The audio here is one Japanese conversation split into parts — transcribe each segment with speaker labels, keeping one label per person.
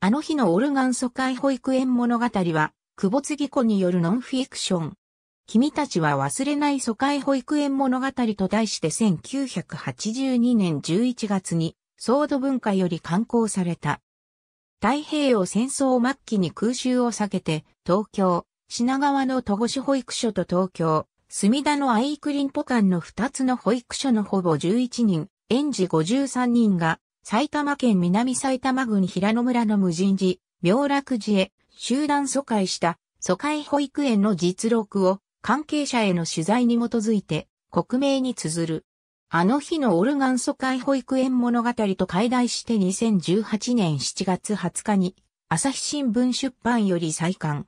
Speaker 1: あの日のオルガン疎開保育園物語は、久保継子によるノンフィクション。君たちは忘れない疎開保育園物語と題して1982年11月に、ソード文化より刊行された。太平洋戦争末期に空襲を避けて、東京、品川の戸越保育所と東京、墨田のアイクリンポ館の2つの保育所のほぼ11人、園児53人が埼玉県南埼玉郡平野村の無人寺、明楽寺へ集団疎開した疎開保育園の実録を関係者への取材に基づいて国名に綴る。あの日のオルガン疎開保育園物語と解題して2018年7月20日に朝日新聞出版より再刊。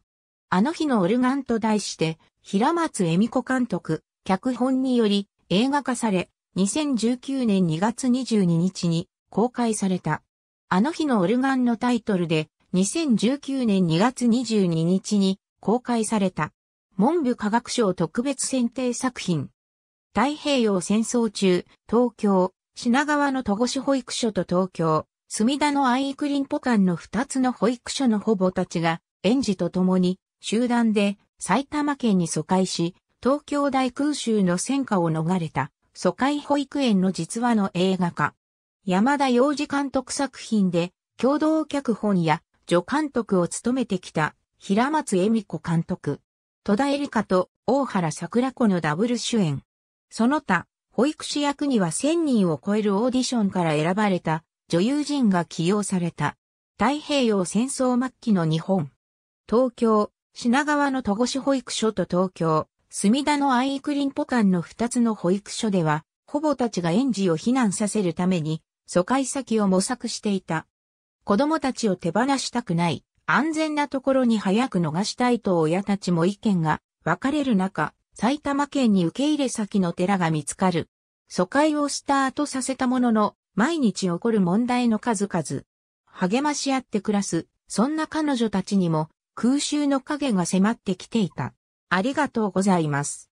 Speaker 1: あの日のオルガンと題して平松恵美子監督、脚本により映画化され2019年2月22日に公開された。あの日のオルガンのタイトルで、2019年2月22日に公開された。文部科学省特別選定作品。太平洋戦争中、東京、品川の戸越保育所と東京、墨田のアイクリンポ館の2つの保育所の保母たちが、園児と共に、集団で埼玉県に疎開し、東京大空襲の戦火を逃れた、疎開保育園の実話の映画化。山田洋次監督作品で共同脚本や助監督を務めてきた平松恵美子監督、戸田恵梨香と大原桜子のダブル主演。その他、保育士役には1000人を超えるオーディションから選ばれた女優陣が起用された。太平洋戦争末期の日本。東京、品川の戸越保育所と東京、墨田の愛育林保館の2つの保育所では、ほぼたちが園児を避難させるために、疎開先を模索していた。子供たちを手放したくない、安全なところに早く逃したいと親たちも意見が分かれる中、埼玉県に受け入れ先の寺が見つかる。疎開をスタートさせたものの、毎日起こる問題の数々。励まし合って暮らす、そんな彼女たちにも空襲の影が迫ってきていた。ありがとうございます。